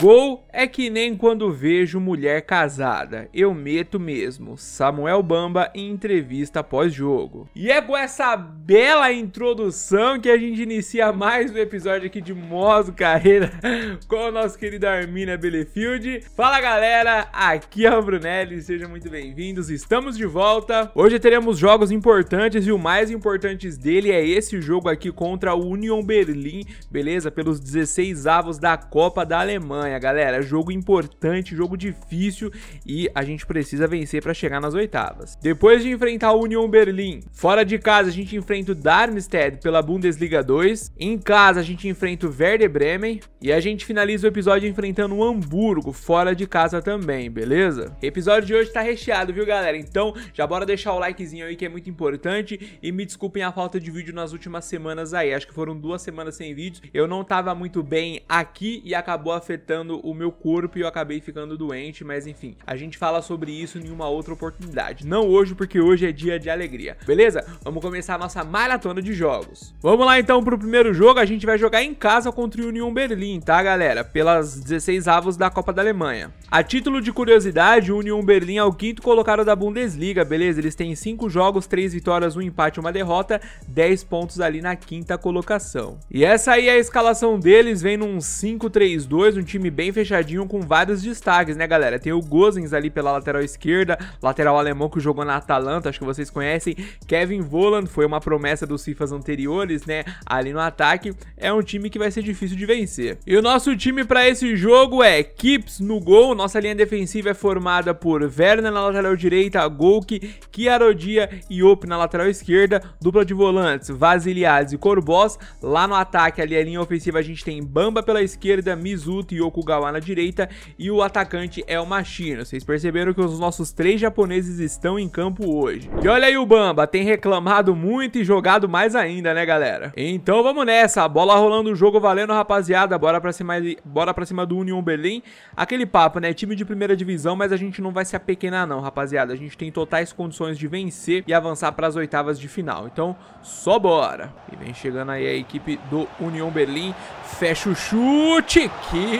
Gol é que nem quando vejo mulher casada, eu meto mesmo. Samuel Bamba em entrevista pós-jogo. E é com essa bela introdução que a gente inicia mais um episódio aqui de Modo Carreira com o nosso querido Armina Belefield. Fala galera, aqui é o Brunelli, sejam muito bem-vindos, estamos de volta. Hoje teremos jogos importantes e o mais importante dele é esse jogo aqui contra o Union Berlin, beleza? Pelos 16 avos da Copa da Alemanha. Alemanha, galera. É jogo importante, jogo difícil e a gente precisa vencer para chegar nas oitavas. Depois de enfrentar a Union Berlim, fora de casa a gente enfrenta o Darmstadt pela Bundesliga 2, em casa a gente enfrenta o Werder Bremen e a gente finaliza o episódio enfrentando o Hamburgo, fora de casa também, beleza? O episódio de hoje tá recheado, viu, galera? Então, já bora deixar o likezinho aí que é muito importante e me desculpem a falta de vídeo nas últimas semanas aí. Acho que foram duas semanas sem vídeos. Eu não tava muito bem aqui e acabou afetando afetando o meu corpo e eu acabei ficando doente, mas enfim, a gente fala sobre isso em uma outra oportunidade. Não hoje, porque hoje é dia de alegria, beleza? Vamos começar a nossa maratona de jogos. Vamos lá então pro primeiro jogo, a gente vai jogar em casa contra o Union Berlim, tá galera? Pelas 16 avos da Copa da Alemanha. A título de curiosidade, o Union Berlim é o quinto colocado da Bundesliga, beleza? Eles têm 5 jogos, 3 vitórias, 1 um empate 1 derrota, 10 pontos ali na quinta colocação. E essa aí é a escalação deles, vem num 5-3-2, um time bem fechadinho com vários destaques, né, galera? Tem o Gozens ali pela lateral esquerda, lateral alemão que jogou na Atalanta, acho que vocês conhecem. Kevin Voland foi uma promessa dos FIFAs anteriores, né? Ali no ataque, é um time que vai ser difícil de vencer. E o nosso time para esse jogo é Kips no gol, nossa linha defensiva é formada por Werner na lateral direita, Golki, Kiarodia e Op na lateral esquerda, dupla de volantes, Vasiliades e Corbós. Lá no ataque, ali a linha ofensiva, a gente tem Bamba pela esquerda, Mizuto Tiyoko Gawa na direita e o atacante é o Machino. Vocês perceberam que os nossos três japoneses estão em campo hoje. E olha aí o Bamba, tem reclamado muito e jogado mais ainda, né, galera? Então vamos nessa, a bola rolando, o jogo valendo, rapaziada. Bora pra cima, bora pra cima do Union Berlim. Aquele papo, né? Time de primeira divisão, mas a gente não vai se apequenar não, rapaziada. A gente tem totais condições de vencer e avançar para as oitavas de final. Então, só bora. E vem chegando aí a equipe do Union Berlim. Fecha o chute. Que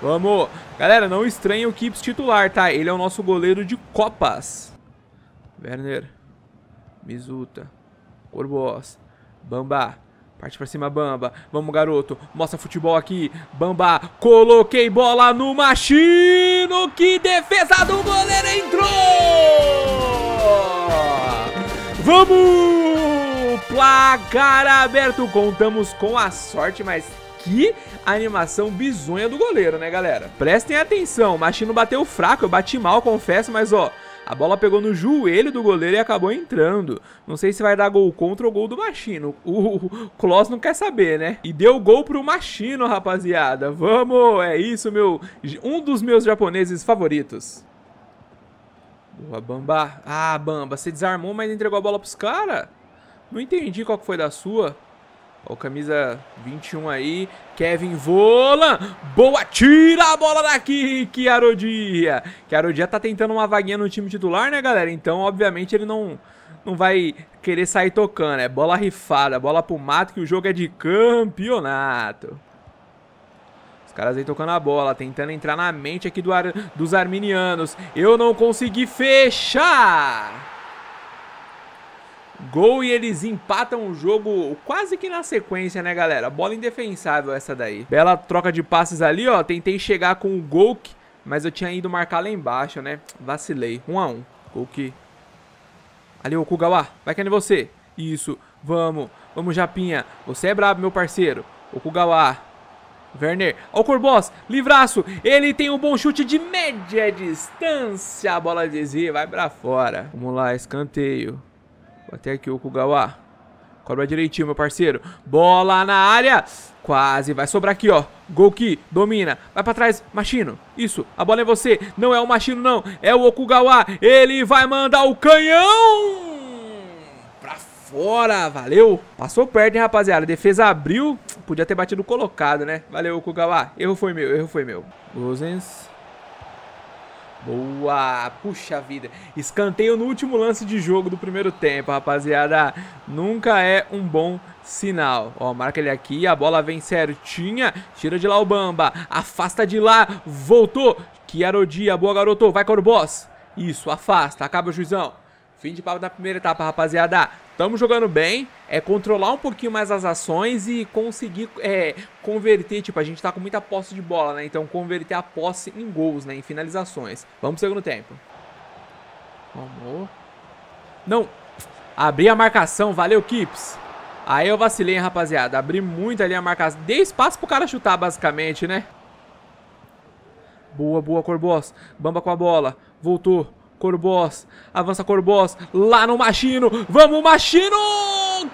Vamos. Galera, não estranhe o Kips titular, tá? Ele é o nosso goleiro de Copas. Werner. Mizuta. Corboss. Bamba. Parte pra cima, Bamba. Vamos, garoto. Mostra futebol aqui. Bamba. Coloquei bola no machino. Que defesa do goleiro entrou! Vamos! Placar aberto. Contamos com a sorte, mas que animação bizonha do goleiro, né, galera? Prestem atenção, o Machino bateu fraco, eu bati mal, confesso, mas ó... A bola pegou no joelho do goleiro e acabou entrando. Não sei se vai dar gol contra ou gol do Machino. O, o Kloss não quer saber, né? E deu gol pro Machino, rapaziada. Vamos, é isso, meu... Um dos meus japoneses favoritos. Boa, Bamba. Ah, Bamba, você desarmou, mas entregou a bola pros caras? Não entendi qual que foi da sua. Ó, camisa 21 aí. Kevin Volan. Boa, tira a bola daqui, Chiarodia. Chiarodia tá tentando uma vaguinha no time titular, né, galera? Então, obviamente, ele não, não vai querer sair tocando. É bola rifada, bola pro mato, que o jogo é de campeonato. Os caras aí tocando a bola, tentando entrar na mente aqui do ar, dos arminianos. Eu não consegui fechar. Gol e eles empatam o jogo quase que na sequência, né, galera? Bola indefensável essa daí. Bela troca de passes ali, ó. Tentei chegar com o Golk, mas eu tinha ido marcar lá embaixo, né? Vacilei. 1 um a 1 um. Golk. Ali, o Kugawa. Vai querendo é você. Isso. Vamos. Vamos, Japinha. Você é brabo, meu parceiro. O Kugawa. Werner, o Corboss, livraço, ele tem um bom chute de média distância, a bola desvia, vai pra fora. Vamos lá, escanteio. Até aqui o Kugawa. Cobra direitinho, meu parceiro. Bola na área. Quase. Vai sobrar aqui, ó. Golki. Domina. Vai pra trás. Machino. Isso. A bola é você. Não é o Machino, não. É o Okugawa. Ele vai mandar o canhão. Pra fora. Valeu. Passou perto, hein, rapaziada. Defesa abriu. Podia ter batido colocado, né? Valeu, Okugawa. Erro foi meu. Erro foi meu. Gozens. Boa! Puxa vida! Escanteio no último lance de jogo do primeiro tempo, rapaziada. Nunca é um bom sinal. Ó, marca ele aqui, a bola vem certinha. Tira de lá o Bamba. Afasta de lá. Voltou. Que arodia. Boa, garoto. Vai, Boss. Isso, afasta. Acaba o juizão. Fim de papo da primeira etapa, rapaziada. Estamos jogando bem, é controlar um pouquinho mais as ações e conseguir é, converter, tipo, a gente tá com muita posse de bola, né? Então converter a posse em gols, né? Em finalizações. Vamos pro segundo tempo. Vamos. Não. Abri a marcação, valeu, Kips. Aí eu vacilei, hein, rapaziada. Abri muito ali a marcação. Dei espaço pro cara chutar, basicamente, né? Boa, boa, Corbos. Bamba com a bola. Voltou. Corboss, avança Corboss, lá no Machino, vamos Machino!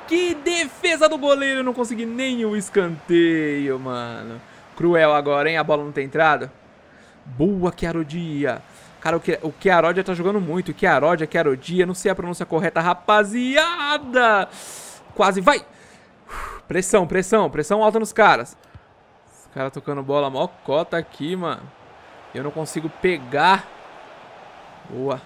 Que defesa do goleiro, Eu não consegui nem o escanteio, mano. Cruel agora, hein? A bola não tem entrado. Boa, Chiarodia. Cara, o Chiarodia tá jogando muito. Chiarodia, Chiarodia, não sei a pronúncia correta, rapaziada. Quase, vai! Pressão, pressão, pressão alta nos caras. Os caras tocando bola, mó cota aqui, mano. Eu não consigo pegar Boa.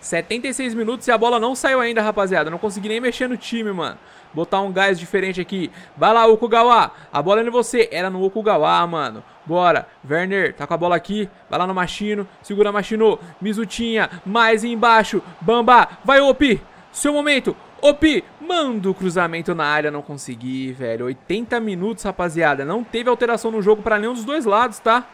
76 minutos e a bola não saiu ainda, rapaziada. Não consegui nem mexer no time, mano. Botar um gás diferente aqui. Vai lá, Okugawa. A bola é em você. Era no Okugawa, mano. Bora. Werner, tá com a bola aqui. Vai lá no Machino. Segura Machino. Mizutinha. Mais embaixo. Bamba. Vai, Opi. Seu momento. Opi, manda o cruzamento na área, não consegui, velho. 80 minutos, rapaziada. Não teve alteração no jogo pra nenhum dos dois lados, tá?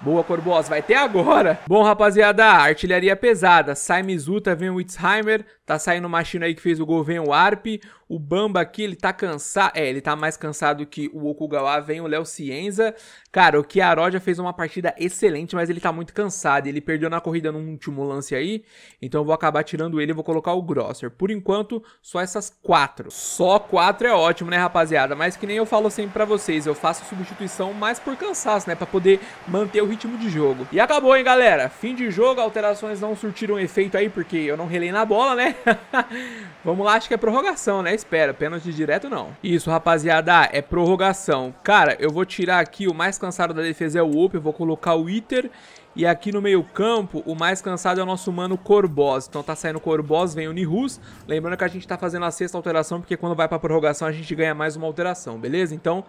Boa, Corbosa. Vai ter agora. Bom, rapaziada, artilharia pesada. Sai Mizuta, vem o Itzheimer. Tá saindo o Machino aí que fez o gol, vem o Arp. O Bamba aqui, ele tá cansado. É, ele tá mais cansado que o Okugawa, vem o Léo Cienza. Cara, o Chiaró já fez uma partida excelente, mas ele tá muito cansado. Ele perdeu na corrida num último lance aí, então eu vou acabar tirando ele e vou colocar o Grosser. Por enquanto, só essas quatro. Só quatro é ótimo, né, rapaziada? Mas que nem eu falo sempre pra vocês, eu faço substituição mais por cansaço, né? Pra poder manter o ritmo de jogo. E acabou, hein, galera? Fim de jogo, alterações não surtiram efeito aí, porque eu não relei na bola, né? Vamos lá, acho que é prorrogação, né? Espera, pênalti direto não. Isso, rapaziada, é prorrogação. Cara, eu vou tirar aqui o mais cansado cansado da defesa é o Op, eu vou colocar o Iter. E aqui no meio campo, o mais cansado é o nosso mano Corbos. Então tá saindo Corbos, vem o Nihus. Lembrando que a gente tá fazendo a sexta alteração, porque quando vai pra prorrogação a gente ganha mais uma alteração, beleza? Então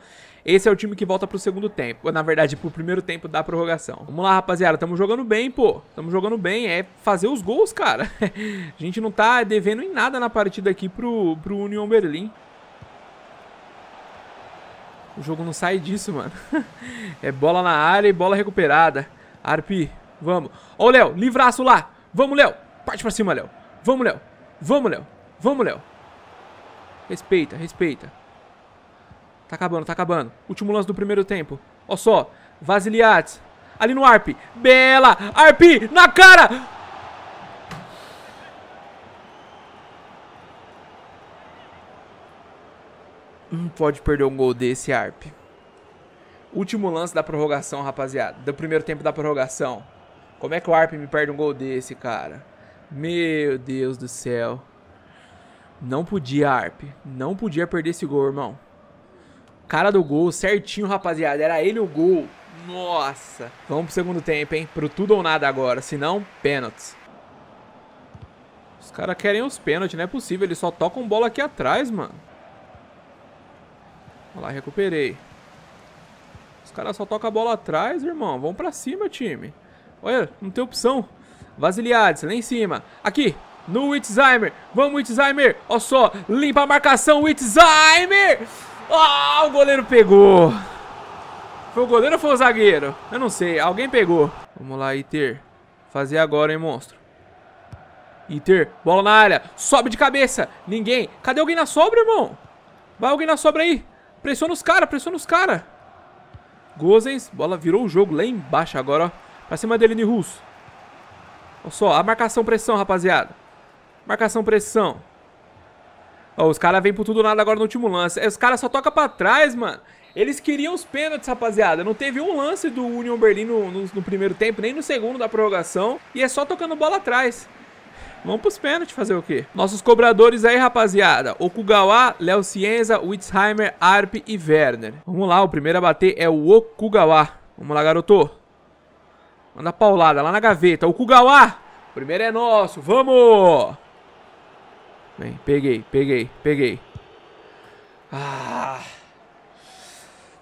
esse é o time que volta pro segundo tempo. Na verdade, pro primeiro tempo da prorrogação. Vamos lá, rapaziada. Tamo jogando bem, pô. Tamo jogando bem. É fazer os gols, cara. a gente não tá devendo em nada na partida aqui pro, pro Union Berlin. O jogo não sai disso, mano. é bola na área e bola recuperada. Arpi, vamos. Ó o Léo, livraço lá. Vamos, Léo. Parte pra cima, Léo. Vamos, Léo. Vamos, Léo. Vamos, Léo. Respeita, respeita. Tá acabando, tá acabando. Último lance do primeiro tempo. Ó só, Vasiliades. Ali no Arp. Bela! Arp! Na cara! pode perder um gol desse, Arp. Último lance da prorrogação, rapaziada. Do primeiro tempo da prorrogação. Como é que o Arp me perde um gol desse, cara? Meu Deus do céu. Não podia, Arp. Não podia perder esse gol, irmão. Cara do gol, certinho, rapaziada. Era ele o gol. Nossa. Vamos pro segundo tempo, hein? Pro tudo ou nada agora. Se não, pênaltis. Os caras querem os pênaltis. Não é possível. Eles só tocam bola aqui atrás, mano. Olha lá, recuperei. Os caras só tocam a bola atrás, irmão. Vão pra cima, time. Olha, não tem opção. Vasiliades, lá em cima. Aqui, no Witzheimer. Vamos, Witzheimer. Olha só, limpa a marcação, Witzheimer. Ah, o goleiro pegou. Foi o goleiro ou foi o zagueiro? Eu não sei, alguém pegou. Vamos lá, Iter. Fazer agora, hein, monstro. Iter, bola na área. Sobe de cabeça. Ninguém. Cadê alguém na sobra, irmão? Vai alguém na sobra aí. Pressiona os caras, pressiona os caras. Gozens, bola virou o jogo lá embaixo agora, ó. Pra cima dele, Nihus. Olha só, a marcação pressão, rapaziada. Marcação pressão. Ó, os caras vêm pro tudo nada agora no último lance. É, os caras só tocam pra trás, mano. Eles queriam os pênaltis, rapaziada. Não teve um lance do Union Berlin no, no, no primeiro tempo, nem no segundo da prorrogação. E é só tocando bola atrás. Vamos pros pênaltis fazer o quê? Nossos cobradores aí, rapaziada. Okugawa, Léo Cienza, Witzheimer, Arp e Werner. Vamos lá, o primeiro a bater é o Okugawa. Vamos lá, garoto. Manda paulada lá na gaveta. Okugawa! O primeiro é nosso, vamos! Bem, peguei, peguei, peguei. Ah...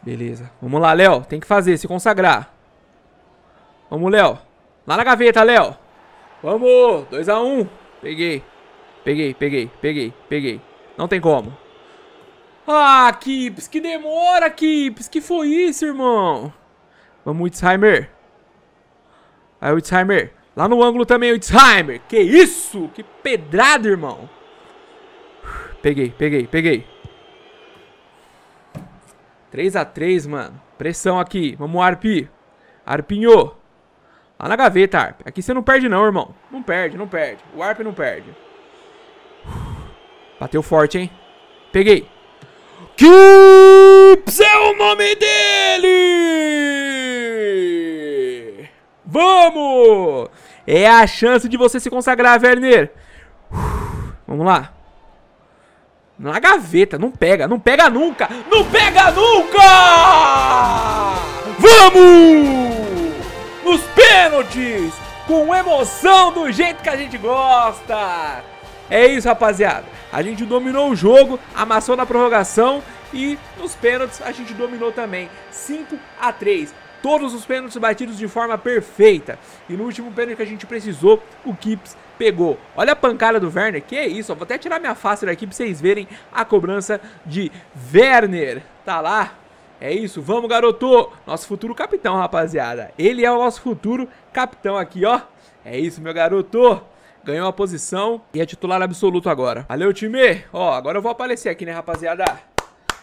Beleza. Vamos lá, Léo. Tem que fazer, se consagrar. Vamos, Léo. Lá na gaveta, Léo. Vamos! 2x1. Um. Peguei. Peguei, peguei, peguei, peguei. Não tem como. Ah, Kips, que demora, Kips. Que foi isso, irmão? Vamos, Witzheimer. Aí, Witzheimer. Lá no ângulo também, Witzheimer. Que isso? Que pedrada, irmão. Peguei, peguei, peguei. 3x3, mano. Pressão aqui. Vamos, Arpi. Arpinho. Lá na gaveta, Arp. Aqui você não perde não, irmão. Não perde, não perde. O Arp não perde. Bateu forte, hein? Peguei. Kips é o nome dele! Vamos! É a chance de você se consagrar, Werner. Vamos lá. Na gaveta, não pega, não pega nunca! Não pega nunca! Vamos! nos pênaltis, com emoção do jeito que a gente gosta. É isso, rapaziada. A gente dominou o jogo, amassou na prorrogação e nos pênaltis a gente dominou também. 5 a 3 todos os pênaltis batidos de forma perfeita. E no último pênalti que a gente precisou, o Kips pegou. Olha a pancada do Werner, que é isso, ó, vou até tirar minha face daqui pra vocês verem a cobrança de Werner. Tá lá, é isso, vamos garoto! Nosso futuro capitão, rapaziada. Ele é o nosso futuro capitão aqui, ó. É isso, meu garoto! Ganhou a posição e é titular absoluto agora. Valeu, time! Ó, agora eu vou aparecer aqui, né, rapaziada?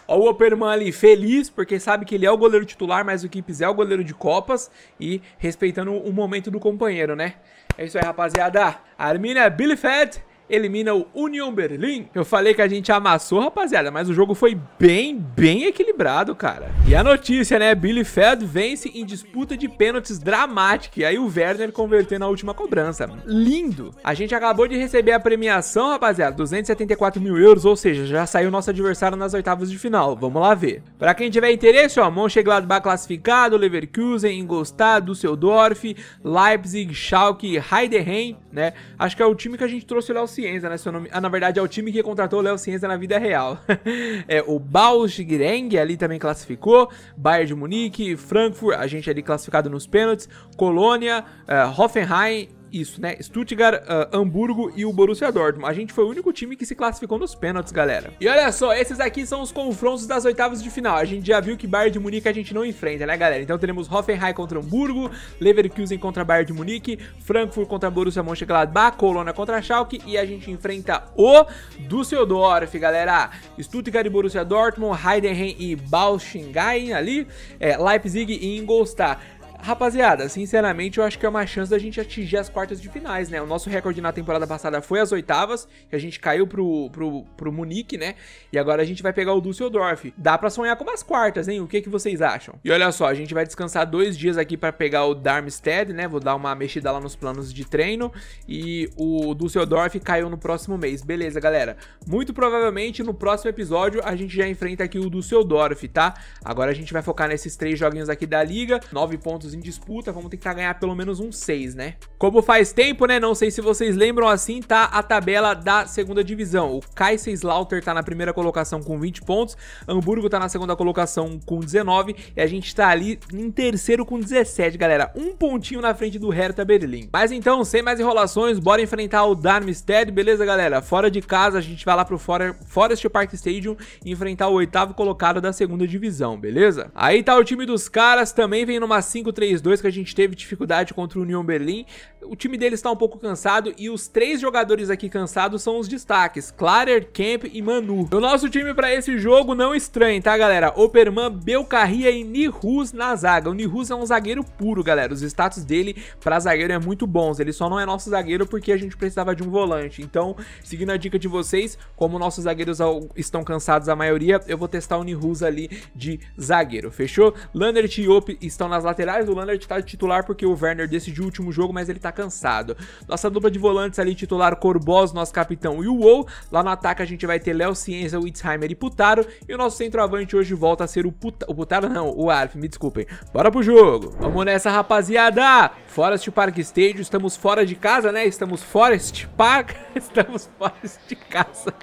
Ó o Operman ali feliz, porque sabe que ele é o goleiro titular, mas o Kipps é o goleiro de Copas e respeitando o momento do companheiro, né? É isso aí, rapaziada. Arminia Bielefeld elimina o Union Berlin. Eu falei que a gente amassou, rapaziada, mas o jogo foi bem, bem equilibrado, cara. E a notícia, né? Billy Feld vence em disputa de pênaltis dramática. E aí o Werner converteu na última cobrança. Lindo! A gente acabou de receber a premiação, rapaziada, 274 mil euros, ou seja, já saiu nosso adversário nas oitavas de final. Vamos lá ver. Pra quem tiver interesse, ó, Mönchengladbach classificado, Leverkusen, Ingolstadt, Düsseldorf, Leipzig, Schalke, Heidenheim, né? Acho que é o time que a gente trouxe o Léo Cienza, né? Seu nome... Ah, na verdade, é o time que contratou o Léo Cienza na vida real. é, o Bausgreng ali também classificou. Bayern de Munique, Frankfurt, a gente ali classificado nos pênaltis. Colônia, uh, Hoffenheim isso, né? Stuttgart, uh, Hamburgo e o Borussia Dortmund. A gente foi o único time que se classificou nos pênaltis, galera. E olha só, esses aqui são os confrontos das oitavas de final. A gente já viu que Bayern de Munique a gente não enfrenta, né, galera? Então teremos Hoffenheim contra Hamburgo, Leverkusen contra Bayern de Munique, Frankfurt contra Borussia Mönchengladbach, Colônia contra Schalke e a gente enfrenta o Düsseldorf, galera. Stuttgart e Borussia Dortmund, Heidenheim e Bauschengain ali, é, Leipzig e Ingolstadt. Rapaziada, sinceramente eu acho que é uma chance da gente atingir as quartas de finais, né? O nosso recorde na temporada passada foi as oitavas, que a gente caiu pro, pro, pro Munique, né? E agora a gente vai pegar o Düsseldorf. Dá pra sonhar com umas quartas, hein? O que, que vocês acham? E olha só, a gente vai descansar dois dias aqui pra pegar o Darmstadt, né? Vou dar uma mexida lá nos planos de treino. E o Düsseldorf caiu no próximo mês. Beleza, galera? Muito provavelmente no próximo episódio a gente já enfrenta aqui o Düsseldorf, tá? Agora a gente vai focar nesses três joguinhos aqui da Liga. Nove pontos em disputa, vamos tentar ganhar pelo menos um seis, né? Como faz tempo, né? Não sei se vocês lembram, assim tá a tabela da segunda divisão. O Kaiserslautern tá na primeira colocação com 20 pontos, Hamburgo tá na segunda colocação com 19 e a gente tá ali em terceiro com 17, galera. Um pontinho na frente do Hertha Berlim. Mas então, sem mais enrolações, bora enfrentar o Darmstadt, beleza, galera? Fora de casa, a gente vai lá pro Forest Park Stadium enfrentar o oitavo colocado da segunda divisão, beleza? Aí tá o time dos caras, também vem numa 5-3 3-2 que a gente teve dificuldade contra o Union Berlim. O time deles está um pouco cansado e os três jogadores aqui cansados são os destaques, Clarer, Camp e Manu. O nosso time para esse jogo não estranho, tá galera? Operman, Belcarria e Nihus na zaga. O Nihus é um zagueiro puro, galera. Os status dele para zagueiro é muito bons. Ele só não é nosso zagueiro porque a gente precisava de um volante. Então, seguindo a dica de vocês, como nossos zagueiros estão cansados a maioria, eu vou testar o Nihus ali de zagueiro, fechou? Lander e Yop estão nas laterais, o Leonard tá titular porque o Werner decidiu o último jogo, mas ele tá cansado. Nossa dupla de volantes ali titular Corboz, nosso capitão e o Wow. Lá no ataque a gente vai ter Léo Cienza, Witzheimer e Putaro. E o nosso centroavante hoje volta a ser o, o Putaro, não, o Arf, me desculpem. Bora pro jogo! Vamos nessa, rapaziada! Forest Park Stadium, estamos fora de casa, né? Estamos Forest Park, estamos fora de casa.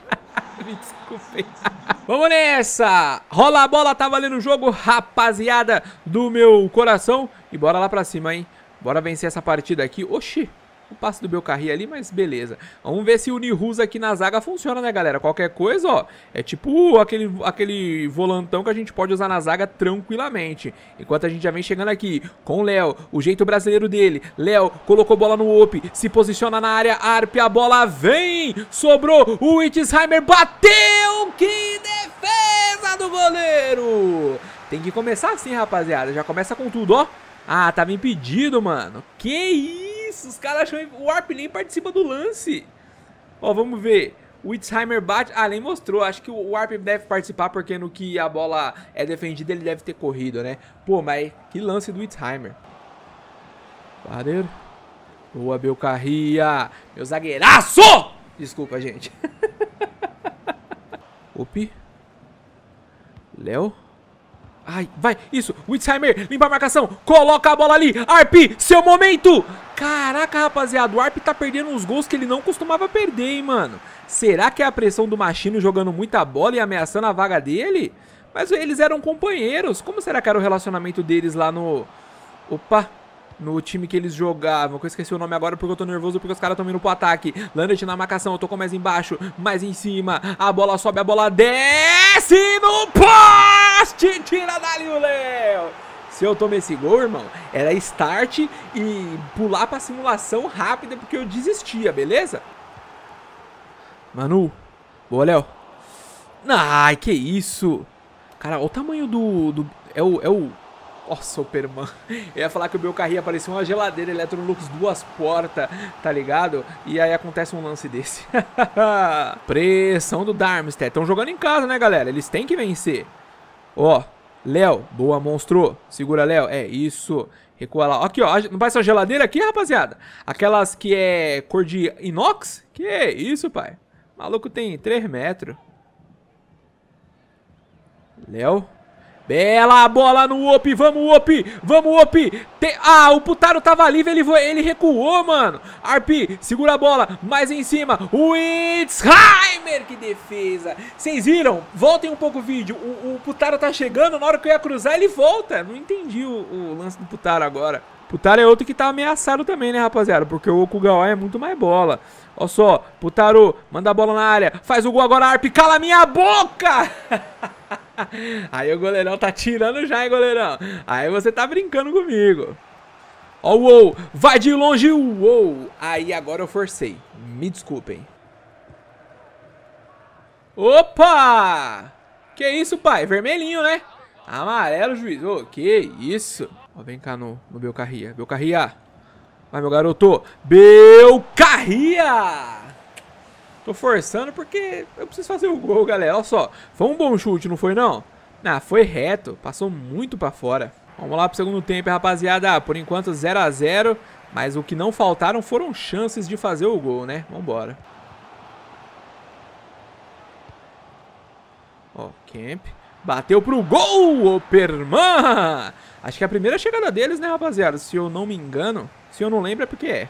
Me desculpem. Vamos nessa! Rola a bola, tá valendo o jogo, rapaziada do meu coração. E bora lá pra cima, hein? Bora vencer essa partida aqui. Oxi! Um passe do Belcarri ali, mas beleza. Vamos ver se o Nihus aqui na zaga funciona, né, galera? Qualquer coisa, ó, é tipo aquele, aquele volantão que a gente pode usar na zaga tranquilamente. Enquanto a gente já vem chegando aqui com o Léo, o jeito brasileiro dele. Léo colocou bola no op, se posiciona na área, Arp, a bola vem, sobrou, o Itzheimer bateu, que defesa do goleiro! Tem que começar assim, rapaziada, já começa com tudo, ó. Ah, tava impedido, mano. Que isso? os caras acham. O Warp nem participa do lance. Ó, vamos ver. O Itzheimer bate. Ah, nem mostrou. Acho que o Warp deve participar porque no que a bola é defendida ele deve ter corrido, né? Pô, mas que lance do Itzheimer. Barreiro. Boa, Belcarria. Meu zagueiraço! Desculpa, gente. Opi. Léo. Ai, vai, isso, Witzheimer, limpa a marcação, coloca a bola ali, Arp, seu momento! Caraca, rapaziada, o Arp tá perdendo uns gols que ele não costumava perder, hein, mano? Será que é a pressão do Machino jogando muita bola e ameaçando a vaga dele? Mas eles eram companheiros, como será que era o relacionamento deles lá no... Opa, no time que eles jogavam, que eu esqueci o nome agora porque eu tô nervoso porque os caras estão vindo pro ataque. Landert na marcação, com mais embaixo, mais em cima. A bola sobe, a bola desce no poste! Tira dali o Leo. Se eu tomei esse gol, irmão, era start e pular pra simulação rápida porque eu desistia, beleza? Manu, boa, Léo. Ai, que isso! Cara, olha o tamanho do... do é o... É o Ó, oh, Superman. Eu ia falar que o meu carrinho apareceu uma geladeira Electrolux, duas portas, tá ligado? E aí acontece um lance desse. Pressão do Darmstead. Estão jogando em casa, né, galera? Eles têm que vencer. Ó, oh, Léo. Boa, monstro. Segura, Léo. É, isso. Recua lá. Aqui, ó. Não parece uma geladeira aqui, rapaziada? Aquelas que é cor de inox? Que isso, pai? O maluco tem 3 metros. Léo. Bela bola no Op, vamos Op, vamos Op. Tem... Ah, o Putaro tava livre, ele, ele recuou, mano. Arpi, segura a bola, mais em cima. O Itzheimer, que defesa. Vocês viram? Voltem um pouco o vídeo. O, o, Putaro tá chegando, na hora que eu ia cruzar ele volta. Não entendi o, o lance do Putaro agora. Putaro é outro que tá ameaçado também, né, rapaziada? Porque o Okugawa é muito mais bola. Olha só, Putaro, manda a bola na área. Faz o gol agora, Arp. Cala minha boca! Aí o goleirão tá tirando já, hein, goleirão? Aí você tá brincando comigo. Ó, oh, uou! Vai de longe, uou! Aí agora eu forcei. Me desculpem. Opa! Que isso, pai? Vermelhinho, né? Amarelo, juiz. Ô, oh, que isso? Ó, vem cá no, no Belcarria. Belcarria! Vai, meu garoto! Belcarria! Tô forçando porque eu preciso fazer o gol, galera. Olha só, foi um bom chute, não foi não? Ah, foi reto, passou muito pra fora. Vamos lá pro segundo tempo, rapaziada. por enquanto 0 a 0 mas o que não faltaram foram chances de fazer o gol, né? Vambora. Ó, Kemp. Bateu pro gol, Operman! Acho que é a primeira chegada deles, né, rapaziada? Se eu não me engano. Se eu não lembro, é porque é.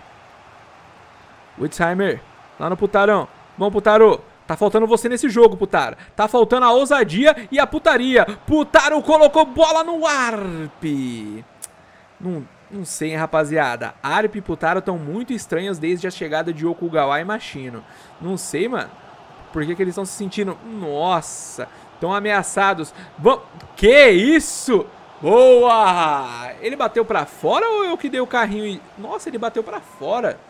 Witzheimer, lá no putarão. Vamos, Putaro. Tá faltando você nesse jogo, Putaro. Tá faltando a ousadia e a putaria. Putaro colocou bola no ARP. Não, não sei, hein, rapaziada. ARP e Putaro estão muito estranhos desde a chegada de Okugawa e Machino. Não sei, mano. Por que, que eles estão se sentindo... Nossa, estão ameaçados. Vamos... Que isso? Boa! Ele bateu pra fora ou eu que dei o carrinho e... Nossa, ele bateu pra fora.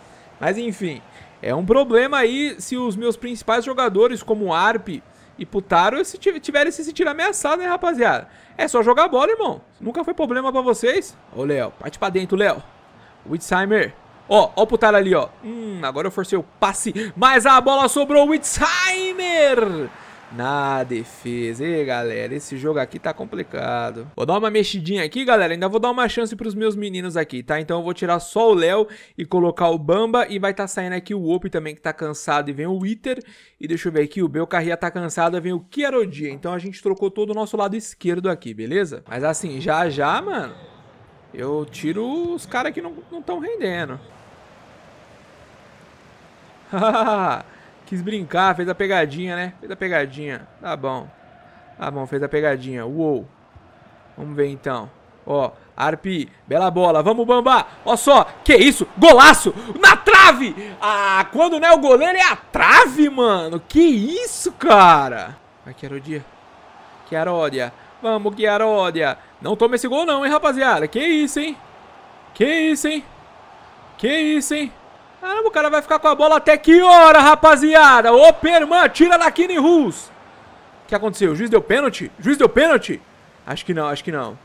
Mas enfim, é um problema aí se os meus principais jogadores, como Arp e Putaro, se tiverem se sentir ameaçados, né, rapaziada? É só jogar bola, irmão. Nunca foi problema pra vocês. Ô, Léo, parte pra dentro, Léo. Witzheimer. Ó, ó o Putaro ali, ó. Hum, agora eu forcei o passe, mas a bola sobrou o Witzheimer na defesa. Ei, galera, esse jogo aqui tá complicado. Vou dar uma mexidinha aqui, galera. Ainda vou dar uma chance pros meus meninos aqui, tá? Então eu vou tirar só o Léo e colocar o Bamba. E vai tá saindo aqui o Opi também, que tá cansado. E vem o Wither. E deixa eu ver aqui, o Belcarria tá cansado. Vem o Kierodia. Então a gente trocou todo o nosso lado esquerdo aqui, beleza? Mas assim, já já, mano, eu tiro os caras que não estão rendendo. Hahaha. Quis brincar, fez a pegadinha, né? Fez a pegadinha. Tá bom. Tá bom, fez a pegadinha. Uou. Vamos ver então. Ó, Arpi, bela bola, vamos Bamba, ó só, que isso, golaço, na trave, ah, quando não é o goleiro é a trave, mano, que isso, cara, vai que Chiarodia, vamos Chiarodia, não toma esse gol não, hein, rapaziada, que isso, hein, que isso, hein, que isso, hein, Caramba, o cara vai ficar com a bola até que hora, rapaziada? Ô, Perman, tira da Kini Rules. O que aconteceu? O juiz deu pênalti? O juiz deu pênalti? Acho que não, acho que não.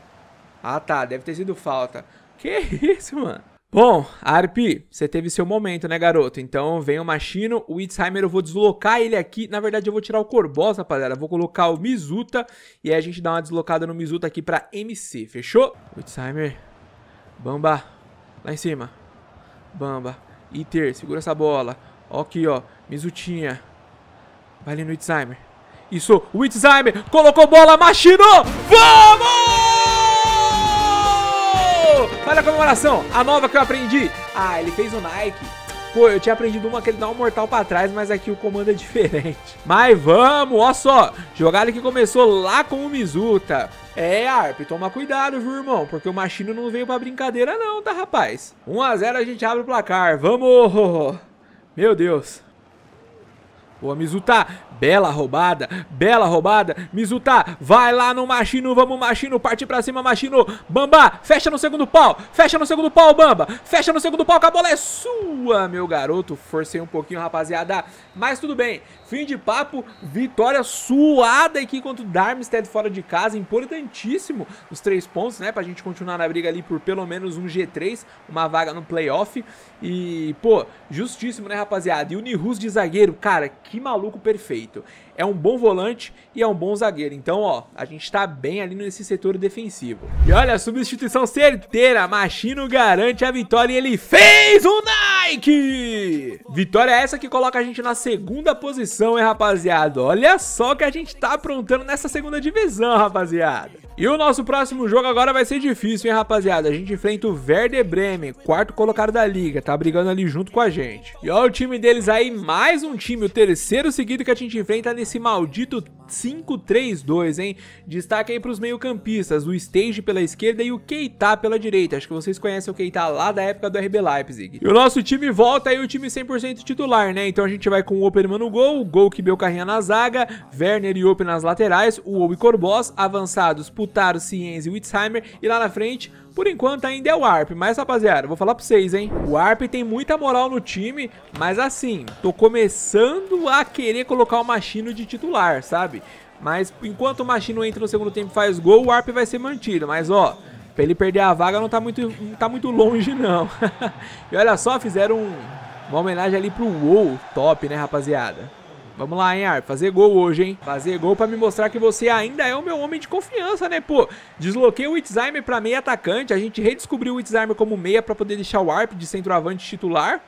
Ah, tá. Deve ter sido falta. Que isso, mano? Bom, Arp, você teve seu momento, né, garoto? Então vem o Machino, o Itzheimer, eu vou deslocar ele aqui. Na verdade, eu vou tirar o Corbosa, rapaziada. Vou colocar o Mizuta e aí a gente dá uma deslocada no Mizuta aqui pra MC, fechou? Itzheimer, Bamba, lá em cima. Bamba, Iter, segura essa bola. Ó aqui, ó. Mizutinha. Vai ali no Itzheimer. Isso, o Itzheimer colocou bola, machinou! Vamos! Olha a comemoração, a nova que eu aprendi. Ah, ele fez o Nike. Pô, eu tinha aprendido uma que ele dá um mortal pra trás, mas aqui o comando é diferente. Mas vamos, ó só. Jogada que começou lá com o Mizuta. É, Arp, toma cuidado, viu, irmão? Porque o Machino não veio pra brincadeira não, tá, rapaz? 1x0 a, a gente abre o placar. Vamos! Meu Deus. Boa, Mizuta. Bela roubada. Bela roubada. Mizuta, vai lá no Machino. Vamos, Machino. Parte pra cima, Machino. Bamba, fecha no segundo pau. Fecha no segundo pau, Bamba. Fecha no segundo pau, que a bola é sua, meu garoto. Forcei um pouquinho, rapaziada. Mas tudo bem. Fim de papo, vitória suada aqui contra o Darmstead fora de casa, importantíssimo os três pontos, né, pra gente continuar na briga ali por pelo menos um G3, uma vaga no playoff, e, pô, justíssimo, né, rapaziada, e o Nihus de zagueiro, cara, que maluco perfeito, é um bom volante e é um bom zagueiro. Então, ó, a gente está bem ali nesse setor defensivo. E olha, substituição certeira. Machino garante a vitória e ele fez o Nike! Vitória é essa que coloca a gente na segunda posição, hein, rapaziada? Olha só que a gente tá aprontando nessa segunda divisão, rapaziada. E o nosso próximo jogo agora vai ser difícil, hein, rapaziada? A gente enfrenta o Werder Bremen, quarto colocado da liga, tá brigando ali junto com a gente. E olha o time deles aí, mais um time, o terceiro seguido que a gente enfrenta nesse maldito 5-3-2, hein? Destaque aí pros meio-campistas, o Stage pela esquerda e o Keita pela direita. Acho que vocês conhecem o Keita lá da época do RB Leipzig. E o nosso time volta aí, o time 100% titular, né? Então a gente vai com o Operman no gol, o Gol que Belcarrinha na zaga, Werner e Open nas laterais, o Obi Corboss, avançados pro Lautaro, Cienz e Witzheimer. E lá na frente, por enquanto ainda é o Arp, mas rapaziada, vou falar pra vocês, hein? O Arp tem muita moral no time, mas assim, tô começando a querer colocar o Machino de titular, sabe? Mas enquanto o Machino entra no segundo tempo e faz gol, o Arp vai ser mantido, mas ó... Pra ele perder a vaga não tá muito, não tá muito longe, não. e olha só, fizeram um, uma homenagem ali pro WoW top, né, rapaziada? Vamos lá, hein, Ar? Fazer gol hoje, hein? Fazer gol pra me mostrar que você ainda é o meu homem de confiança, né, pô? Desloquei o Itzheimer pra meia atacante. A gente redescobriu o Itzheimer como meia pra poder deixar o Arp de centroavante titular.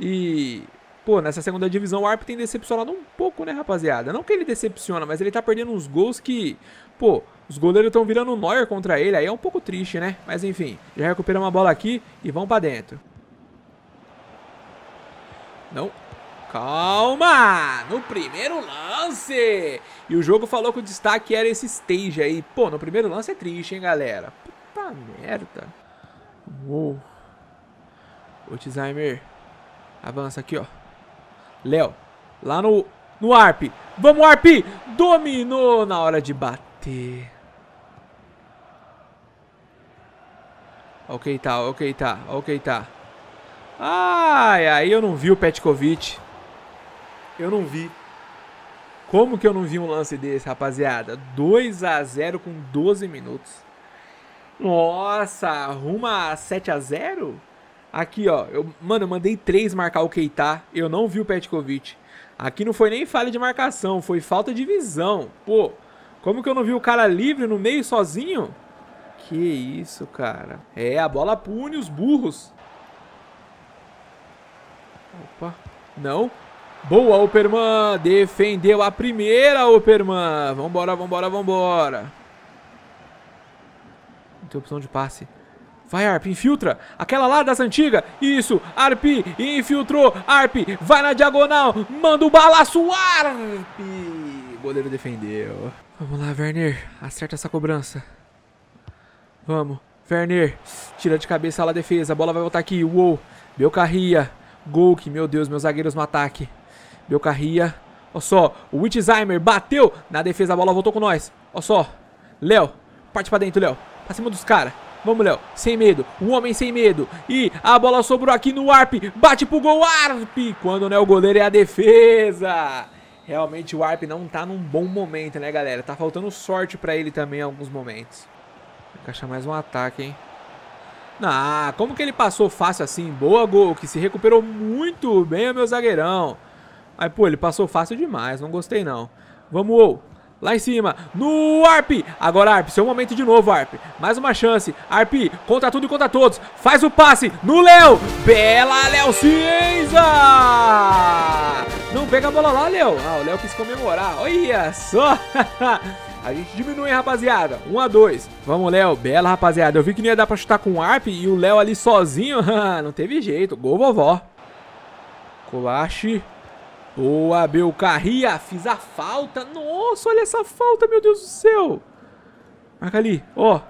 E... Pô, nessa segunda divisão o Arp tem decepcionado um pouco, né, rapaziada? Não que ele decepciona, mas ele tá perdendo uns gols que... Pô, os goleiros estão virando Neuer contra ele, aí é um pouco triste, né? Mas enfim, já recuperamos a bola aqui e vão pra dentro. Não, Calma! No primeiro lance! E o jogo falou que o destaque era esse stage aí. Pô, no primeiro lance é triste, hein, galera? Puta merda. Uou. Otzheimer. Avança aqui, ó. Léo. Lá no, no Arp. Vamos, Arp! Dominou na hora de bater. Ok, tá, ok, tá, ok, tá. Ai, aí eu não vi o Petkovic eu não vi. Como que eu não vi um lance desse, rapaziada? 2 a 0 com 12 minutos. Nossa, arruma 7 a 0 Aqui, ó. Eu, mano, eu mandei 3 marcar o Keita. Eu não vi o Petkovic. Aqui não foi nem falha de marcação, foi falta de visão. Pô, como que eu não vi o cara livre no meio sozinho? Que isso, cara. É, a bola pune os burros. Opa. Não. Boa, Operman. Defendeu a primeira, Operman. Vambora, vambora, vambora. Não tem opção de passe. Vai, Arp, infiltra. Aquela lá das antigas. Isso, Arp, infiltrou. Arp, vai na diagonal. Manda o balaço, Arp. Goleiro defendeu. Vamos lá, Werner. Acerta essa cobrança. Vamos. Werner, tira de cabeça lá a defesa. A bola vai voltar aqui. Uou, carria! Gol, que meu Deus, meus zagueiros no ataque. Meu carria. olha só, o Witzheimer bateu na defesa, a bola voltou com nós. olha só, Léo, parte pra dentro, Léo. Pra cima dos caras. Vamos, Léo, sem medo, um homem sem medo. E a bola sobrou aqui no Arp, bate pro gol, Arp! Quando não é o goleiro, é a defesa. Realmente o Arp não tá num bom momento, né, galera? Tá faltando sorte pra ele também em alguns momentos. encaixa mais um ataque, hein? Ah, como que ele passou fácil assim? Boa gol, que se recuperou muito bem o meu zagueirão. Aí, pô, ele passou fácil demais, não gostei não. Vamos, ou. Lá em cima, no Arp. Agora, Arp, seu momento de novo, Arp. Mais uma chance. Arp, contra tudo e contra todos. Faz o passe no Léo. Bela Léo Cienza. Não pega a bola lá, Léo. Ah, o Léo quis comemorar. Olha só. a gente diminui, rapaziada. 1 a 2 Vamos, Léo. Bela, rapaziada. Eu vi que não ia dar pra chutar com o Arp e o Léo ali sozinho. não teve jeito. Gol, vovó. Colache. Boa, Belcarria. Carria. Fiz a falta. Nossa, olha essa falta, meu Deus do céu. Marca ali, ó.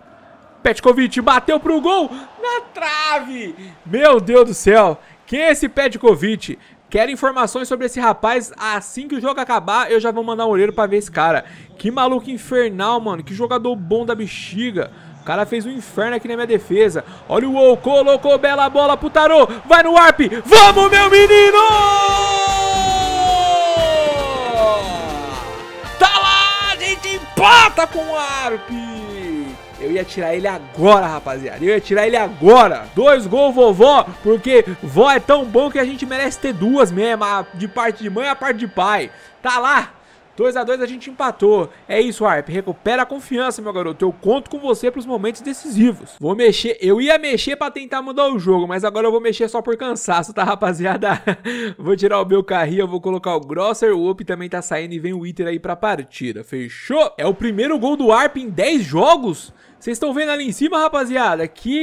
Petkovic bateu pro gol na trave. Meu Deus do céu. Quem é esse Petkovic? Quero informações sobre esse rapaz. Assim que o jogo acabar, eu já vou mandar um olheiro pra ver esse cara. Que maluco infernal, mano. Que jogador bom da bexiga. O cara fez um inferno aqui na minha defesa. Olha o Ou, colocou bela bola pro Tarô. Vai no Warp. Vamos, meu menino! empata com o Arp! Eu ia tirar ele agora, rapaziada. Eu ia tirar ele agora. Dois gols, vovó. Porque vó é tão bom que a gente merece ter duas mesmo. De parte de mãe e a parte de pai. Tá lá. 2 a 2 a gente empatou. É isso, Arp Recupera a confiança, meu garoto. Eu conto com você para os momentos decisivos. Vou mexer. Eu ia mexer para tentar mudar o jogo, mas agora eu vou mexer só por cansaço, tá, rapaziada? vou tirar o meu carrinho, vou colocar o Grosser. O Up também tá saindo e vem o Iter aí pra partida. Fechou? É o primeiro gol do Arp em 10 jogos? Vocês estão vendo ali em cima, rapaziada? Que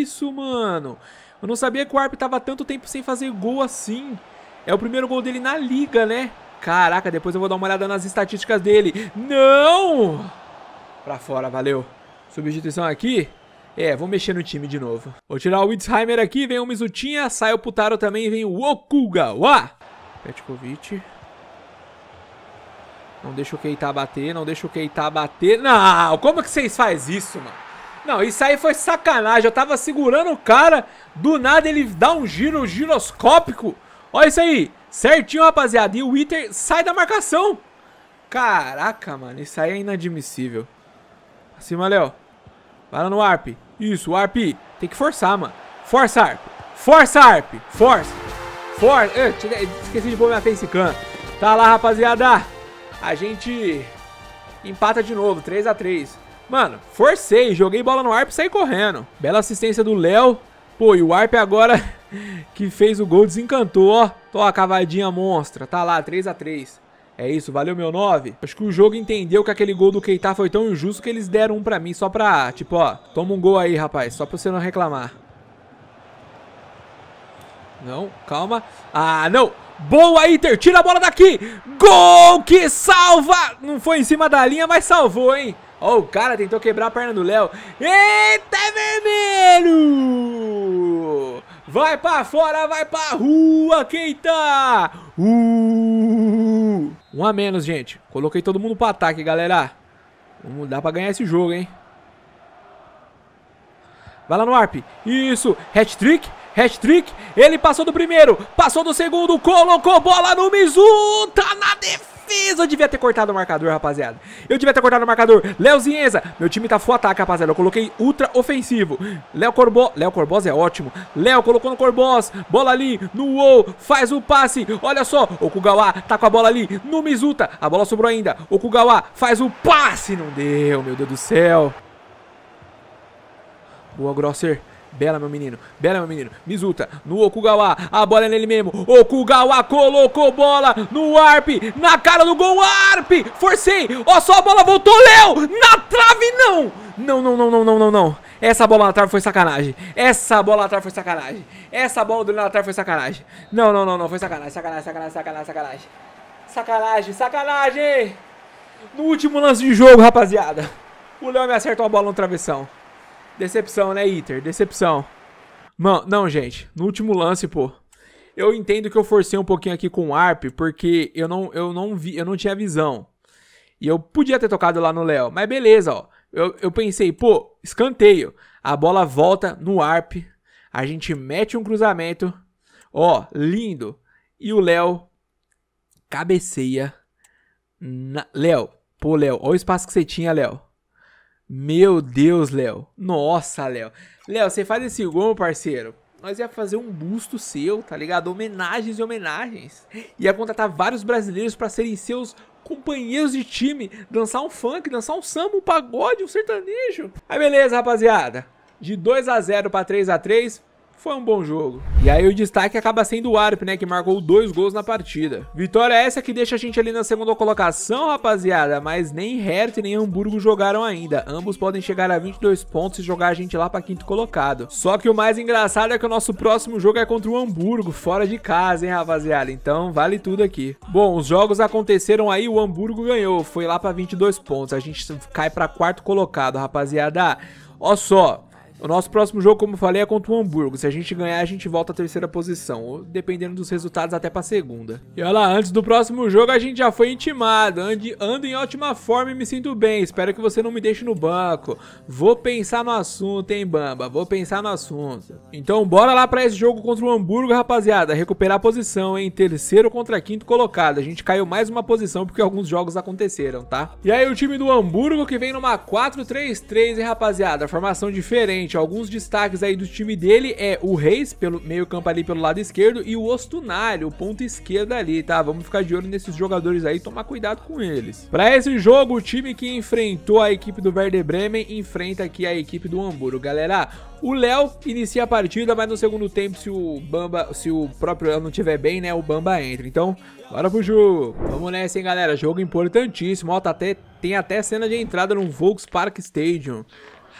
isso, mano. Eu não sabia que o Arp tava tanto tempo sem fazer gol assim. É o primeiro gol dele na liga, né? Caraca, depois eu vou dar uma olhada nas estatísticas dele. Não! Pra fora, valeu. Substituição aqui. É, vou mexer no time de novo. Vou tirar o Witzheimer aqui, vem o Mizutinha, sai o Putaro também, vem o Okugawa. Petkovic. Não deixa o Keita bater, não deixa o Keita bater. Não, como que vocês fazem isso, mano? Não, isso aí foi sacanagem. Eu tava segurando o cara, do nada ele dá um giro giroscópico. Olha isso aí. Certinho, rapaziada. E o Inter sai da marcação. Caraca, mano. Isso aí é inadmissível. Acima, Léo. Vai lá no Arp. Isso, o Arp. Tem que forçar, mano. Força, Arp. Força, Arp. Força. Força. esqueci de pôr minha facecam. Tá lá, rapaziada. A gente empata de novo. 3x3. Mano, forcei. Joguei bola no Arp e saí correndo. Bela assistência do Léo. Pô, e o Arp agora que fez o gol desencantou, ó. Tô a cavadinha monstra. Tá lá, 3 a 3 É isso, valeu meu 9. Acho que o jogo entendeu que aquele gol do Keita foi tão injusto que eles deram um pra mim só pra, tipo, ó, toma um gol aí, rapaz, só pra você não reclamar. Não, calma. Ah, não! Boa, Inter! Tira a bola daqui! Gol que salva! Não foi em cima da linha, mas salvou, hein? Ó, oh, o cara tentou quebrar a perna do Léo. Eita, é vermelho! Vai pra fora, vai pra rua, Keita! Uh! Um a menos, gente. Coloquei todo mundo pro ataque, galera. Vamos dar pra ganhar esse jogo, hein? Vai lá no Arp. Isso. Hat-trick. Hat-trick. Ele passou do primeiro. Passou do segundo. Colocou bola no Mizu. Tá na defesa fiz! Eu devia ter cortado o marcador, rapaziada. Eu devia ter cortado o marcador. Léo Zienza. Meu time tá full ataque, rapaziada. Eu coloquei ultra ofensivo. Léo Corbó. Léo Corbóz é ótimo. Léo colocou no Corbóz, Bola ali no UOL. Faz o passe. Olha só. O Kugawa tá com a bola ali no Mizuta. A bola sobrou ainda. O Kugawa faz o passe. Não deu, meu Deus do céu. Boa, Grosser. Bela, meu menino. Bela, meu menino. Mizuta no Okugawa. A bola é nele mesmo. Okugawa colocou bola no Arp. Na cara do gol, Arp. Forcei. Ó só a bola voltou, Léo. Na trave, não. Não, não, não, não, não, não, não. Essa bola na trave foi sacanagem. Essa bola na trave foi sacanagem. Essa bola do Léo na trave foi sacanagem. Não, não, não, não. Foi sacanagem, sacanagem, sacanagem, sacanagem, sacanagem. Sacanagem, sacanagem. No último lance de jogo, rapaziada. O Léo me acertou a bola no travessão. Decepção, né, Iter? Decepção. Mano, não, gente. No último lance, pô. Eu entendo que eu forcei um pouquinho aqui com o ARP, porque eu não, eu não vi, eu não tinha visão. E eu podia ter tocado lá no Léo, mas beleza, ó. Eu, eu pensei, pô, escanteio. A bola volta no ARP. A gente mete um cruzamento. Ó, lindo. E o Léo cabeceia. Na... Léo, pô, Léo, olha o espaço que você tinha, Léo. Meu Deus, Léo. Nossa, Léo. Léo, você faz esse gol, parceiro. Nós ia fazer um busto seu, tá ligado? Homenagens e homenagens. Ia contratar vários brasileiros para serem seus companheiros de time, dançar um funk, dançar um samba, um pagode, um sertanejo. Aí beleza, rapaziada. De 2 a 0 para 3 a 3, foi um bom jogo. E aí o destaque acaba sendo o Arp, né, que marcou dois gols na partida. Vitória é essa que deixa a gente ali na segunda colocação, rapaziada, mas nem Hertha nem Hamburgo jogaram ainda. Ambos podem chegar a 22 pontos e jogar a gente lá para quinto colocado. Só que o mais engraçado é que o nosso próximo jogo é contra o Hamburgo, fora de casa, hein, rapaziada. Então vale tudo aqui. Bom, os jogos aconteceram aí, o Hamburgo ganhou, foi lá para 22 pontos. A gente cai para quarto colocado, rapaziada. Ó só, o nosso próximo jogo, como falei, é contra o Hamburgo. Se a gente ganhar, a gente volta à terceira posição, ou dependendo dos resultados, até pra segunda. E olha lá, antes do próximo jogo, a gente já foi intimado. Ande, ando em ótima forma e me sinto bem. Espero que você não me deixe no banco. Vou pensar no assunto, hein, Bamba? Vou pensar no assunto. Então, bora lá pra esse jogo contra o Hamburgo, rapaziada. Recuperar a posição, hein? Terceiro contra quinto colocado. A gente caiu mais uma posição porque alguns jogos aconteceram, tá? E aí, o time do Hamburgo que vem numa 4-3-3, hein, rapaziada? Formação diferente alguns destaques aí do time dele é o Reis, pelo meio campo ali pelo lado esquerdo, e o Ostunari, o ponto esquerdo ali, tá? Vamos ficar de olho nesses jogadores aí, tomar cuidado com eles. Para esse jogo, o time que enfrentou a equipe do Werder Bremen enfrenta aqui a equipe do Hamburgo. Galera, o Léo inicia a partida, mas no segundo tempo, se o Bamba, se o próprio Léo não tiver bem, né, o Bamba entra. Então, bora pro jogo. Vamos nessa, hein, galera. Jogo importantíssimo. Ó, tá até, tem até cena de entrada no Volkspark Stadium.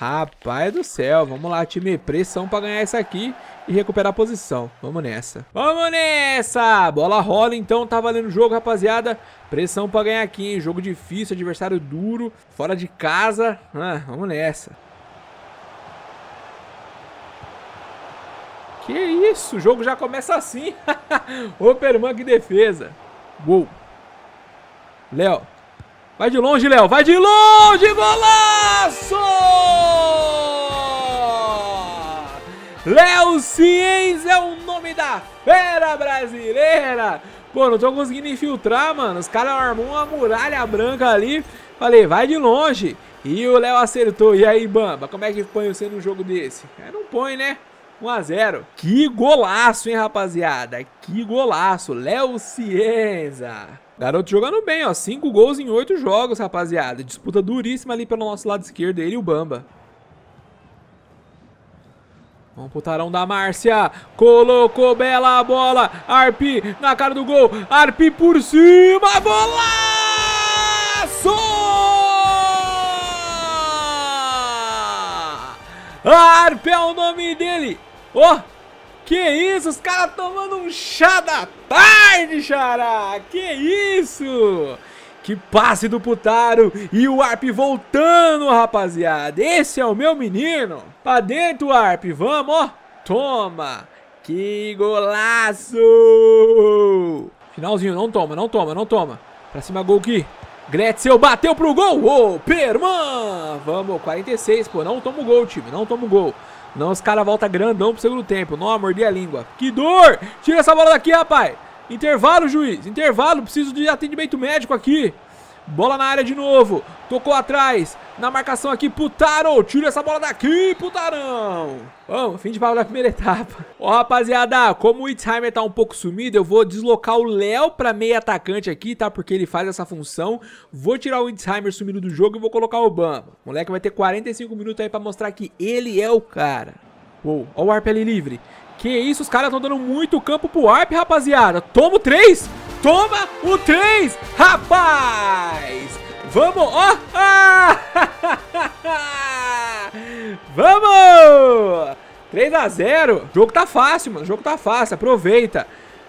Rapaz do céu, vamos lá, time, pressão pra ganhar essa aqui e recuperar a posição. Vamos nessa. Vamos nessa! Bola rola então, tá valendo o jogo, rapaziada. Pressão pra ganhar aqui, hein? Jogo difícil, adversário duro, fora de casa. Ah, vamos nessa. Que isso, o jogo já começa assim. Ô, Perman, que defesa. Gol. Léo, Vai de longe, Léo. Vai de longe, golaço! Léo Ciens é o nome da fera brasileira. Pô, não tô conseguindo infiltrar, mano. Os caras armaram uma muralha branca ali. Falei, vai de longe. E o Léo acertou. E aí, Bamba, como é que põe você num jogo desse? É, não põe, né? 1x0. Que golaço, hein, rapaziada? Que golaço. Léo Cienza. Garoto jogando bem, ó. Cinco gols em oito jogos, rapaziada. Disputa duríssima ali pelo nosso lado esquerdo, ele e o Bamba. Vamos pro tarão da Márcia. Colocou bela bola. Arpi na cara do gol. Arpi por cima. bola! Arpi é o nome dele. Ó! Oh! Que isso, os caras tomando um chá da tarde, xará! Que isso! Que passe do Putaro e o Arp voltando, rapaziada. Esse é o meu menino. Pra dentro, Arp. Vamos, ó. Toma. Que golaço. Finalzinho. Não toma, não toma, não toma. Pra cima, gol aqui. Gretzel bateu pro gol. Ô, oh, Perman. Vamos, 46, pô. Não toma o gol, time. Não toma o gol. Não, os caras voltam grandão pro segundo tempo. Não, mordei a língua. Que dor! Tira essa bola daqui, rapaz! Intervalo, juiz! Intervalo! Preciso de atendimento médico aqui! Bola na área de novo. Tocou atrás. Na marcação aqui putaram, Tira essa bola daqui, putarão. Bom, fim de papo da primeira etapa. Ó, rapaziada, como o Itzheimer tá um pouco sumido, eu vou deslocar o Léo pra meia atacante aqui, tá? Porque ele faz essa função. Vou tirar o Itzheimer sumido do jogo e vou colocar o Obama. O moleque vai ter 45 minutos aí pra mostrar que ele é o cara. Uou, ó o Arp ali livre. Que isso, os caras estão dando muito campo pro Arp, rapaziada. Tomo 3! Toma o 3, rapaz! Vamos, ó! Ah! Vamos! 3 a 0 O jogo tá fácil, mano. O jogo tá fácil, aproveita.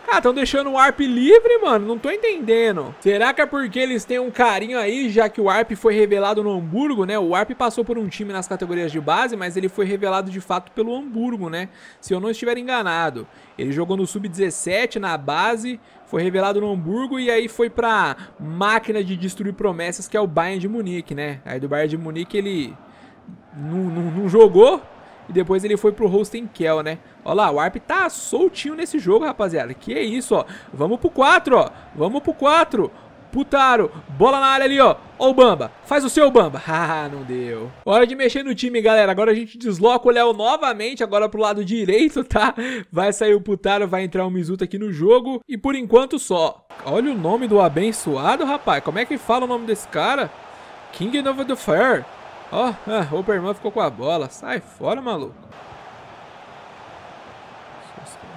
Ah, estão deixando o Warp livre, mano? Não tô entendendo. Será que é porque eles têm um carinho aí, já que o Warp foi revelado no Hamburgo, né? O Warp passou por um time nas categorias de base, mas ele foi revelado de fato pelo Hamburgo, né? Se eu não estiver enganado. Ele jogou no Sub-17 na base, foi revelado no Hamburgo e aí foi pra máquina de destruir promessas, que é o Bayern de Munique, né? Aí do Bayern de Munique ele não, não, não jogou e depois ele foi pro hosting Kiel, né? Olha lá, o Arp tá soltinho nesse jogo, rapaziada. Que é isso, ó. Vamos pro 4, ó. Vamos pro 4. Putaro, bola na área ali, ó. Ó o Bamba, faz o seu Bamba. Ah, não deu. Hora de mexer no time, galera. Agora a gente desloca o Léo novamente, agora pro lado direito, tá? Vai sair o Putaro, vai entrar o Mizuta aqui no jogo. E por enquanto só. Olha o nome do abençoado, rapaz. Como é que fala o nome desse cara? King novo do Fair. Ó, oh, ah, o Oberman ficou com a bola. Sai fora, maluco.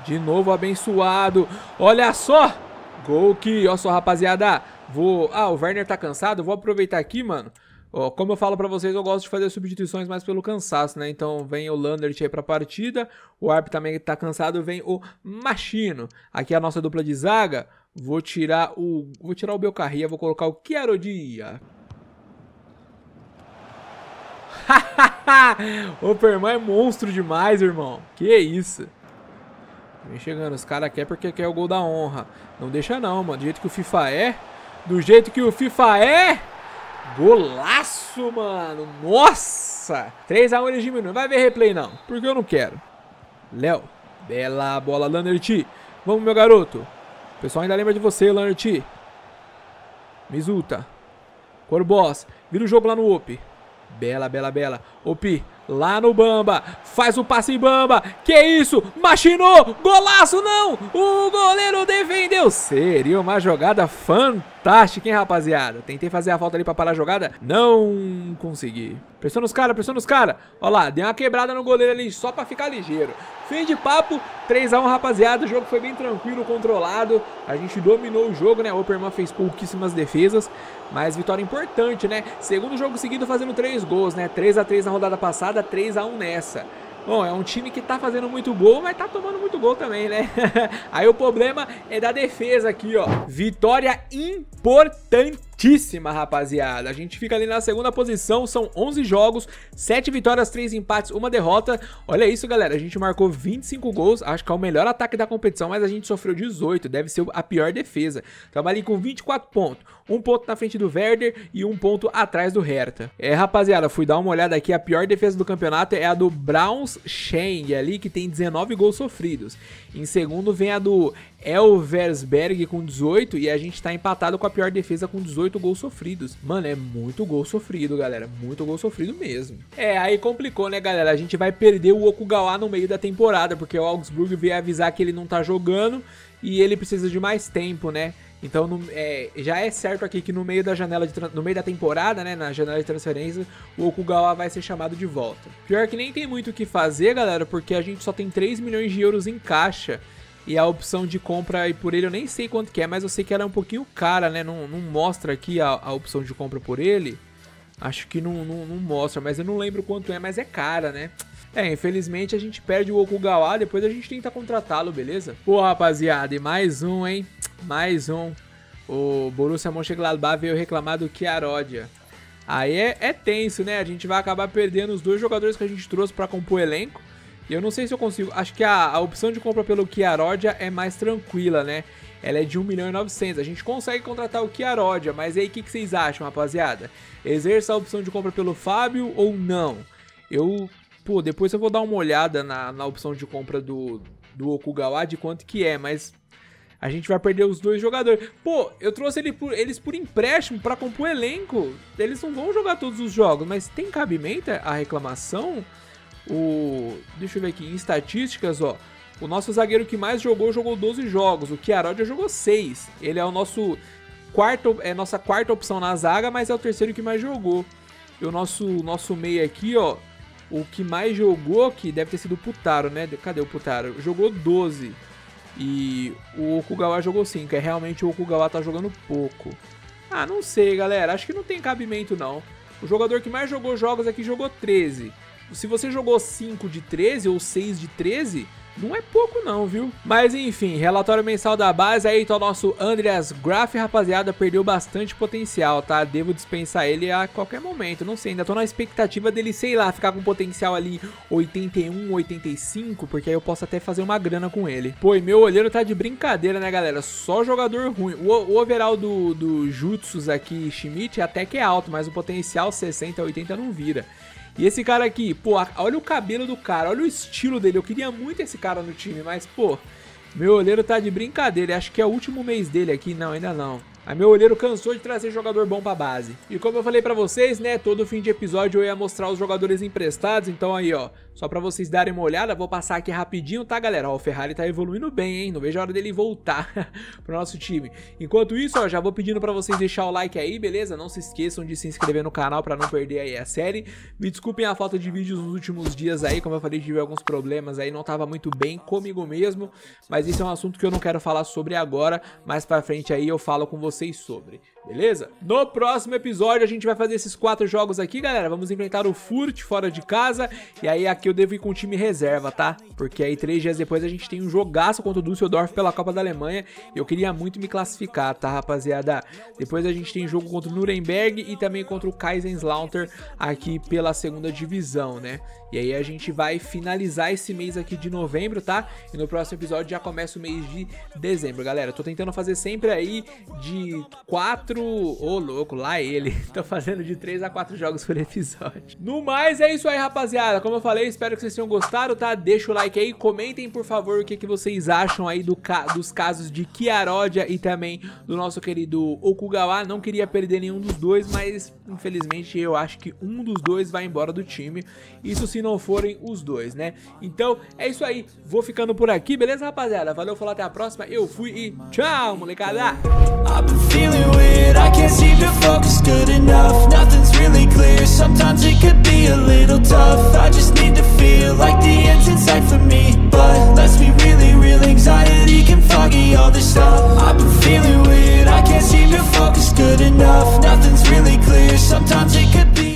De novo abençoado. Olha só. Gol que, ó só, rapaziada. Vou... Ah, o Werner tá cansado? vou aproveitar aqui, mano. como eu falo pra vocês, eu gosto de fazer substituições mais pelo cansaço, né? Então vem o Landert aí pra partida. O Arp também tá cansado. Vem o Machino. Aqui é a nossa dupla de zaga. Vou tirar o... Vou tirar o Belcarria. Vou colocar o Chiarodia. o Perman é monstro demais, irmão. Que isso. Vem chegando. Os caras querem porque quer o gol da honra. Não deixa não, mano. Do jeito que o FIFA é do jeito que o FIFA é. Golaço, mano. Nossa! 3x1 eles diminuem. Não vai ver replay, não. Porque eu não quero. Léo. Bela bola, Landerti. Vamos, meu garoto. O pessoal ainda lembra de você, Landerti. Mizuta. Corboss. Vira o jogo lá no OP. Bela, bela, bela. OP. Lá no Bamba. Faz o passe em Bamba. Que isso? Machinou. Golaço, não. O goleiro defendeu. Seria uma jogada fantástica Fantástico, hein, rapaziada? Tentei fazer a falta ali pra parar a jogada. Não consegui. Pressiona nos caras, pressiona nos caras. Ó lá, deu uma quebrada no goleiro ali só pra ficar ligeiro. Fim de papo, 3x1, rapaziada. O jogo foi bem tranquilo, controlado. A gente dominou o jogo, né? O Operman fez pouquíssimas defesas, mas vitória importante, né? Segundo jogo seguido fazendo 3 gols, né? 3x3 na rodada passada, 3x1 nessa. Bom, é um time que tá fazendo muito gol, mas tá tomando muito gol também, né? Aí o problema é da defesa aqui, ó. Vitória importantíssima, rapaziada. A gente fica ali na segunda posição, são 11 jogos, 7 vitórias, 3 empates, 1 derrota. Olha isso, galera, a gente marcou 25 gols, acho que é o melhor ataque da competição, mas a gente sofreu 18, deve ser a pior defesa. Estamos ali com 24 pontos um ponto na frente do Werder e um ponto atrás do Hertha. É, rapaziada, fui dar uma olhada aqui, a pior defesa do campeonato é a do Browns Sheng ali, que tem 19 gols sofridos. Em segundo vem a do Elversberg com 18 e a gente tá empatado com a pior defesa com 18 gols sofridos. Mano, é muito gol sofrido, galera. Muito gol sofrido mesmo. É, aí complicou, né, galera? A gente vai perder o Okugawa no meio da temporada, porque o Augsburg veio avisar que ele não tá jogando e ele precisa de mais tempo, né? Então no, é, já é certo aqui que no meio da janela de, no meio da temporada, né, na janela de transferência, o Okugawa vai ser chamado de volta. Pior que nem tem muito o que fazer, galera, porque a gente só tem 3 milhões de euros em caixa. E a opção de compra e por ele eu nem sei quanto que é, mas eu sei que ela é um pouquinho cara, né? Não, não mostra aqui a, a opção de compra por ele. Acho que não, não, não, mostra, mas eu não lembro quanto é, mas é cara, né? É, infelizmente a gente perde o Okugawa, depois a gente tenta contratá-lo, beleza? Pô, rapaziada, e mais um, hein? mais um. O Borussia Mönchengladbach veio reclamar do Kiarodia. Aí é, é, tenso, né? A gente vai acabar perdendo os dois jogadores que a gente trouxe para compor o elenco. E eu não sei se eu consigo. Acho que a, a opção de compra pelo Kiarodia é mais tranquila, né? Ela é de 1 milhão e 900. A gente consegue contratar o Kiarodia, mas aí o que, que vocês acham, rapaziada? Exerça a opção de compra pelo Fábio ou não? Eu, pô, depois eu vou dar uma olhada na, na opção de compra do, do Okugawa de quanto que é, mas a gente vai perder os dois jogadores. Pô, eu trouxe ele por, eles por empréstimo para compor o elenco. Eles não vão jogar todos os jogos, mas tem cabimento a reclamação? O. Deixa eu ver aqui, em estatísticas, ó. O nosso zagueiro que mais jogou jogou 12 jogos. O já jogou 6. Ele é o nosso quarto, é nossa quarta opção na zaga, mas é o terceiro que mais jogou. E o nosso nosso meio aqui, ó, o que mais jogou que deve ter sido o Putaro, né? Cadê o Putaro? Jogou 12. E o Okugawa jogou 5. É realmente o Okugawa tá jogando pouco. Ah, não sei, galera. Acho que não tem cabimento, não. O jogador que mais jogou jogos aqui jogou 13. Se você jogou 5 de 13 ou 6 de 13, não é pouco não, viu? Mas enfim, relatório mensal da base aí, tá o nosso Andreas Graff, rapaziada, perdeu bastante potencial, tá? Devo dispensar ele a qualquer momento, não sei, ainda tô na expectativa dele, sei lá, ficar com potencial ali 81, 85, porque aí eu posso até fazer uma grana com ele. Pô, e meu olheiro tá de brincadeira, né, galera? Só jogador ruim. O, o overall do, do Jutsus aqui, Schmidt, até que é alto, mas o potencial 60, 80 não vira. E esse cara aqui, pô, olha o cabelo do cara, olha o estilo dele. Eu queria muito esse cara no time, mas, pô, meu olheiro tá de brincadeira. Acho que é o último mês dele aqui. Não, ainda não. Aí meu olheiro cansou de trazer jogador bom pra base. E como eu falei pra vocês, né, todo fim de episódio eu ia mostrar os jogadores emprestados, então aí ó, só para vocês darem uma olhada, vou passar aqui rapidinho, tá, galera? Ó, o Ferrari tá evoluindo bem, hein? Não vejo a hora dele voltar pro nosso time. Enquanto isso, ó, já vou pedindo para vocês deixar o like aí, beleza? Não se esqueçam de se inscrever no canal para não perder aí a série. Me desculpem a falta de vídeos nos últimos dias aí, como eu falei, tive alguns problemas aí, não tava muito bem comigo mesmo, mas esse é um assunto que eu não quero falar sobre agora, mais para frente aí eu falo com vocês sobre, beleza? No próximo episódio a gente vai fazer esses quatro jogos aqui, galera. Vamos enfrentar o Furt fora de casa e aí aqui aqui eu devo ir com o time reserva, tá? Porque aí três dias depois a gente tem um jogaço contra o Düsseldorf pela Copa da Alemanha. Eu queria muito me classificar, tá, rapaziada? Depois a gente tem jogo contra o Nuremberg e também contra o Kaiserslautern aqui pela segunda divisão, né? E aí a gente vai finalizar esse mês aqui de novembro, tá? E no próximo episódio já começa o mês de dezembro, galera. tô tentando fazer sempre aí de quatro, Ô, oh, louco, lá ele. tô fazendo de três a quatro jogos por episódio. No mais, é isso aí, rapaziada. Como eu falei, espero que vocês tenham gostado, tá? Deixa o like aí, comentem por favor o que, que vocês acham aí do ca dos casos de Kiarodia e também do nosso querido Okugawa. Não queria perder nenhum dos dois, mas infelizmente eu acho que um dos dois vai embora do time. Isso se não forem os dois, né? Então é isso aí, vou ficando por aqui, beleza rapaziada? Valeu, falou, até a próxima, eu fui e tchau molecada! Sometimes it could be a little tough I just need to feel like the end's in sight for me But let's be really real, anxiety can foggy all this stuff I've been feeling weird, I can't seem to focus good enough Nothing's really clear, sometimes it could be